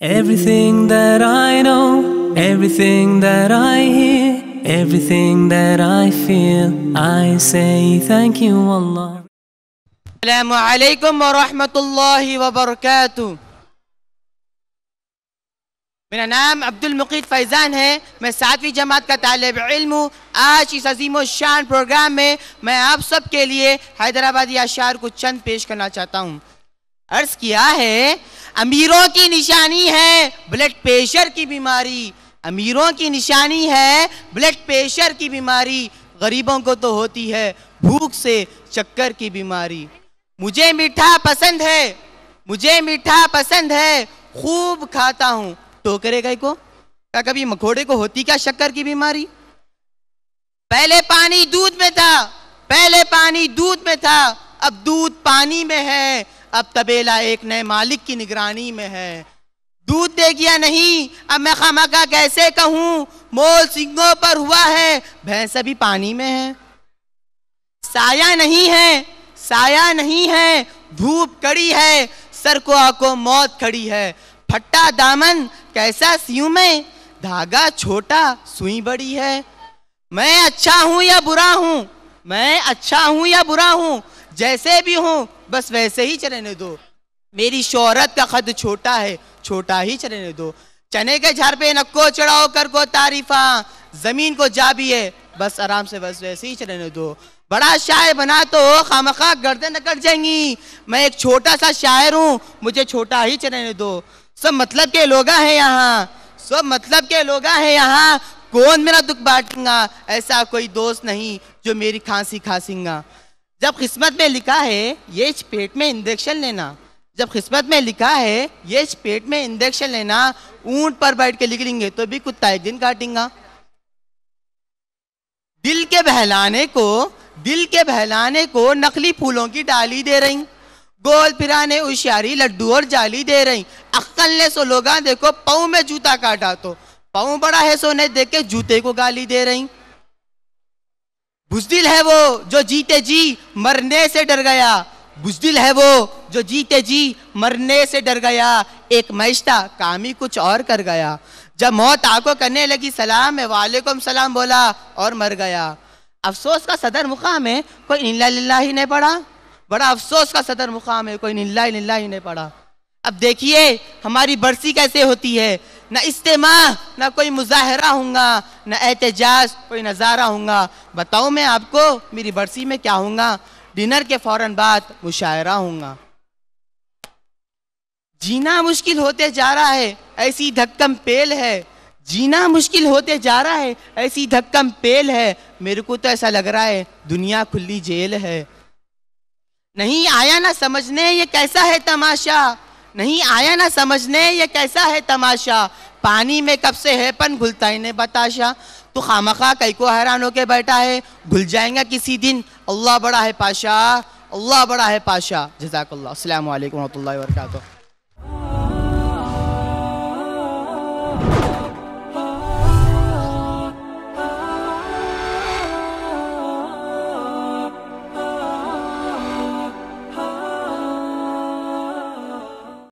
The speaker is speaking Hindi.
Everything that I know, everything that I hear, everything that I feel, I say thank you Allah. Assalamu alaikum wa rahmatullahi wa barakatuh. My name मेरा नाम अब्दुल मुकीद फैज़ान है मैं सातवीं जमात का तालब इल्म हूँ आज इस अजीम शान प्रोग्राम में मैं आप सब के लिए हैदराबादी अशार को चंद पेश करना चाहता हूँ अर्ज़ किया है अमीरों की निशानी है ब्लड प्रेशर की बीमारी अमीरों की निशानी है ब्लड प्रेशर की बीमारी गरीबों को तो होती है भूख से चक्कर की बीमारी मुझे मीठा पसंद है मुझे मीठा पसंद है खूब खाता हूँ टोकरे तो गए को क्या कभी मखोड़े को होती क्या शक्कर की बीमारी पहले पानी दूध में था पहले पानी दूध में था अब दूध पानी में है अब तबेला एक नए मालिक की निगरानी में है दूध दे गया नहीं अब मैं खामा कैसे कहूं मोल सिंगों पर हुआ है भैंस अभी पानी में है साया नहीं है साया नहीं है धूप कड़ी है सर को आको मौत खड़ी है फट्टा दामन कैसा सीऊ में धागा छोटा सुई बड़ी है मैं अच्छा हूं या बुरा हूं मैं अच्छा हूं या बुरा हूं जैसे भी हूं बस वैसे ही चलने दो मेरी शोहरत का खद छोटा है छोटा ही चलने दो चने के झाड़ पे नक्को चढ़ाओ कर को तारीफा जमीन को जा भी है बस आराम से बस वैसे ही चलने दो बड़ा शायर बना तो खा गर्दन कट जाएंगी मैं एक छोटा सा शायर हूँ मुझे छोटा ही चलने दो सब मतलब के लोग हैं यहाँ सब मतलब के लोग हैं यहाँ कौन मेरा दुख बांटेगा ऐसा कोई दोस्त नहीं जो मेरी खांसी खासींगा जब किस्मत में लिखा है ये पेट में इंजेक्शन लेना जब किस्मत में लिखा है ये पेट में इंजेक्शन लेना ऊंट पर बैठ के लिख लेंगे तो भी कुत्ता एक दिन काटेगा दिल के बहलाने को दिल के बहलाने को नकली फूलों की डाली दे रही गोल फिराने होशियारी लड्डू और जाली दे रही अक्कल ने सो लोगा देखो पऊ में जूता काटा तो पऊ बड़ा है सोने देख के जूते को गाली दे रही बुजदिल है वो जो जीते जी मरने से डर गया बुजदिल है वो जो जीते जी मरने से डर गया एक महिश्ता काम ही कुछ और कर गया जब मौत आको करने लगी सलाम है वालेकुम सलाम बोला और मर गया अफसोस का सदर मुकाम है कोई निल्ला ही नहीं पड़ा बड़ा अफसोस का सदर मुकाम है कोई निल्ला ही नहीं पढ़ा अब देखिए हमारी बरसी कैसे होती है ना इज्तम ना कोई मुजाहरा होगा ना एहतजाज कोई नज़ारा होगा बताओ मैं आपको मेरी बरसी में क्या होगा डिनर के फ़ौर बाद मुशायरा होगा जीना मुश्किल होते जा रहा है ऐसी धक्कम पेल है जीना मुश्किल होते जा रहा है ऐसी धक्कम पेल है मेरे को तो ऐसा लग रहा है दुनिया खुली जेल है नहीं आया ना समझने ये कैसा है तमाशा नहीं आया ना समझने ये कैसा है तमाशा पानी में कब से है पन घुलता ही नहीं बताशा तो खाम खा कई को हैरान होके बैठा है घुल जाएगा किसी दिन अल्लाह बड़ा है पाशा अल्लाह बड़ा है पाशा जजाकल्ला वरम वरहमल वर्का